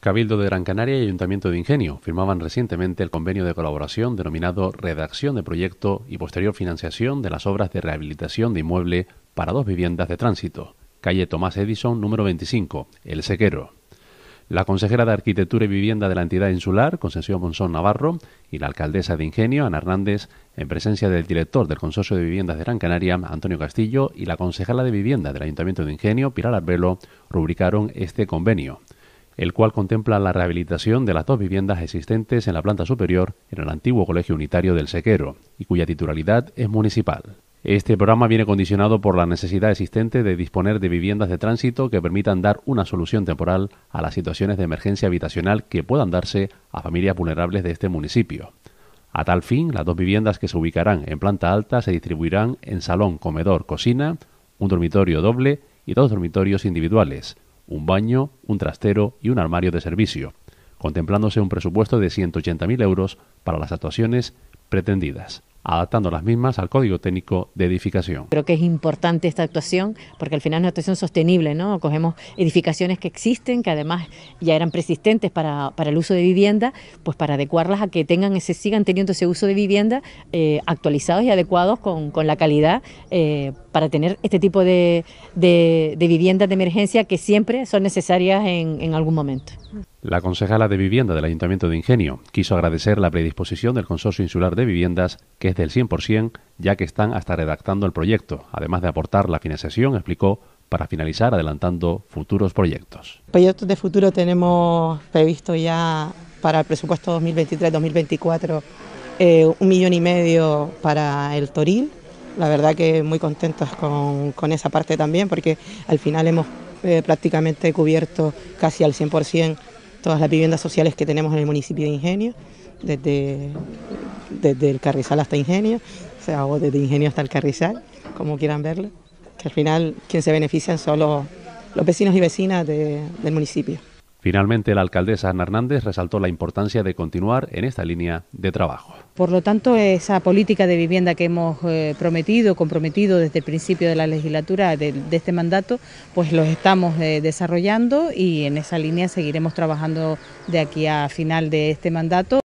Cabildo de Gran Canaria y Ayuntamiento de Ingenio firmaban recientemente el convenio de colaboración denominado Redacción de Proyecto y posterior financiación de las obras de rehabilitación de inmueble para dos viviendas de tránsito, calle Tomás Edison número 25, El Sequero. La consejera de Arquitectura y Vivienda de la entidad insular, Concesión Monzón Navarro, y la alcaldesa de Ingenio, Ana Hernández, en presencia del director del Consorcio de Viviendas de Gran Canaria, Antonio Castillo, y la concejala de Vivienda del Ayuntamiento de Ingenio, Pilar Arbelo, rubricaron este convenio, el cual contempla la rehabilitación de las dos viviendas existentes en la planta superior en el antiguo Colegio Unitario del Sequero, y cuya titularidad es municipal. Este programa viene condicionado por la necesidad existente de disponer de viviendas de tránsito que permitan dar una solución temporal a las situaciones de emergencia habitacional que puedan darse a familias vulnerables de este municipio. A tal fin, las dos viviendas que se ubicarán en planta alta se distribuirán en salón, comedor, cocina, un dormitorio doble y dos dormitorios individuales, un baño, un trastero y un armario de servicio, contemplándose un presupuesto de 180.000 euros para las actuaciones pretendidas adaptando las mismas al Código Técnico de Edificación. Creo que es importante esta actuación porque al final es una actuación sostenible, ¿no? Cogemos edificaciones que existen, que además ya eran persistentes para, el uso de vivienda, pues para adecuarlas a que tengan ese, sigan teniendo ese uso de vivienda eh, actualizados y adecuados con, la calidad eh, para tener este tipo de, viviendas de emergencia que siempre son necesarias en, en algún momento. La concejala de vivienda del Ayuntamiento de Ingenio quiso agradecer la predisposición del Consorcio Insular de Viviendas, que es del 100%, ya que están hasta redactando el proyecto, además de aportar la financiación, explicó, para finalizar adelantando futuros proyectos. Proyectos de futuro tenemos previsto ya para el presupuesto 2023-2024 eh, un millón y medio para el Toril. La verdad que muy contentos con, esa parte también, porque al final hemos eh, prácticamente cubierto casi al 100% todas las viviendas sociales que tenemos en el municipio de Ingenio, desde desde el Carrizal hasta Ingenio, o sea, o desde Ingenio hasta el Carrizal, como quieran verlo, que al final quien se benefician son los, vecinos y vecinas del municipio. Finalmente, la alcaldesa Ana Hernández resaltó la importancia de continuar en esta línea de trabajo. Por lo tanto, esa política de vivienda que hemos eh, prometido, comprometido desde el principio de la legislatura, de, este mandato, pues los estamos eh, desarrollando y en esa línea seguiremos trabajando de aquí a final de este mandato.